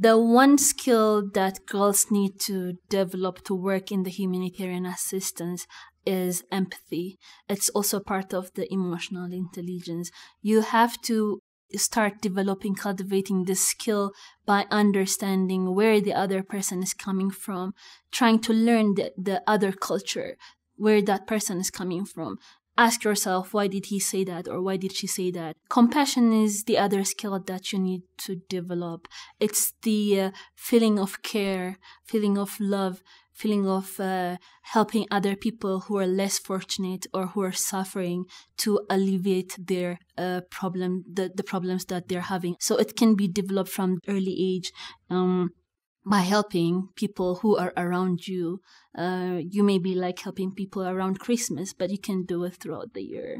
the one skill that girls need to develop to work in the humanitarian assistance is empathy. It's also part of the emotional intelligence. You have to start developing, cultivating this skill by understanding where the other person is coming from, trying to learn the, the other culture, where that person is coming from ask yourself, why did he say that or why did she say that? Compassion is the other skill that you need to develop. It's the uh, feeling of care, feeling of love, feeling of uh, helping other people who are less fortunate or who are suffering to alleviate their uh, problem, the, the problems that they're having. So it can be developed from early age. Um, by helping people who are around you. Uh, you may be like helping people around Christmas, but you can do it throughout the year.